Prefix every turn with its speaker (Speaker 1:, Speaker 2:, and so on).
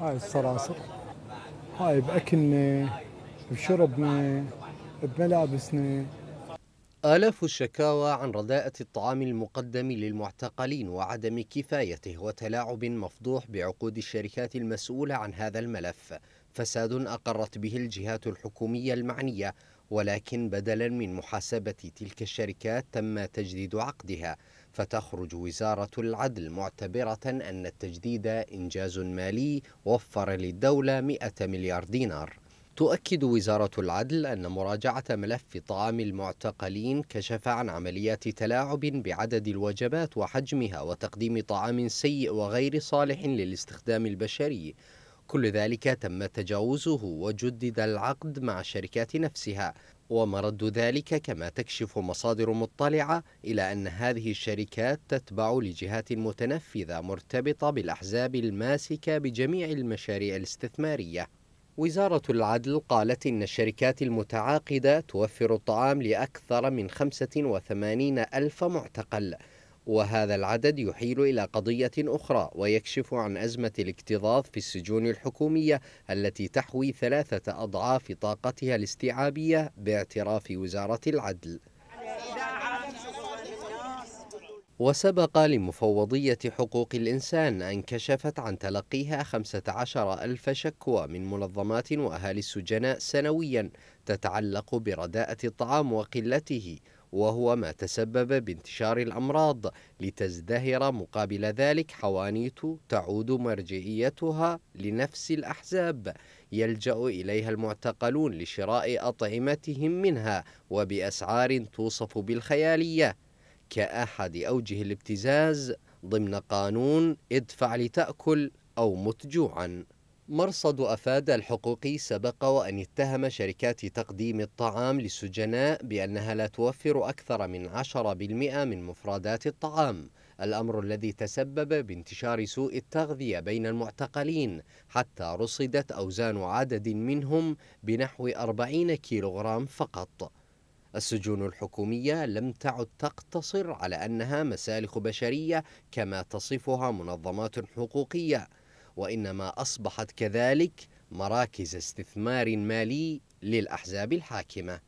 Speaker 1: هاي الصراصر هاي باكلنا بشربنا بملابسنا آلاف الشكاوى عن رداءة الطعام المقدم للمعتقلين وعدم كفايته وتلاعب مفضوح بعقود الشركات المسؤولة عن هذا الملف فساد أقرت به الجهات الحكومية المعنية ولكن بدلا من محاسبة تلك الشركات تم تجديد عقدها فتخرج وزارة العدل معتبرة أن التجديد إنجاز مالي وفر للدولة 100 مليار دينار تؤكد وزارة العدل أن مراجعة ملف طعام المعتقلين كشف عن عمليات تلاعب بعدد الوجبات وحجمها وتقديم طعام سيء وغير صالح للاستخدام البشري كل ذلك تم تجاوزه وجدد العقد مع الشركات نفسها ومرد ذلك كما تكشف مصادر مطلعة إلى أن هذه الشركات تتبع لجهات متنفذة مرتبطة بالأحزاب الماسكة بجميع المشاريع الاستثمارية وزارة العدل قالت إن الشركات المتعاقدة توفر الطعام لأكثر من 85 ألف معتقل وهذا العدد يحيل إلى قضية أخرى ويكشف عن أزمة الاكتظاظ في السجون الحكومية التي تحوي ثلاثة أضعاف طاقتها الاستيعابية باعتراف وزارة العدل وسبق لمفوضية حقوق الإنسان أن كشفت عن تلقيها 15 ألف شكوى من منظمات وأهالي السجناء سنويا تتعلق برداءة الطعام وقلته وهو ما تسبب بانتشار الأمراض لتزدهر مقابل ذلك حوانيت تعود مرجعيتها لنفس الأحزاب يلجأ إليها المعتقلون لشراء أطعمتهم منها وبأسعار توصف بالخيالية كأحد أوجه الابتزاز ضمن قانون ادفع لتأكل أو مت جوعا مرصد أفاد الحقوقي سبق وأن اتهم شركات تقديم الطعام للسجناء بأنها لا توفر أكثر من 10% من مفردات الطعام الأمر الذي تسبب بانتشار سوء التغذية بين المعتقلين حتى رصدت أوزان عدد منهم بنحو 40 كيلوغرام فقط السجون الحكومية لم تعد تقتصر على أنها مسالخ بشرية كما تصفها منظمات حقوقية وإنما أصبحت كذلك مراكز استثمار مالي للأحزاب الحاكمة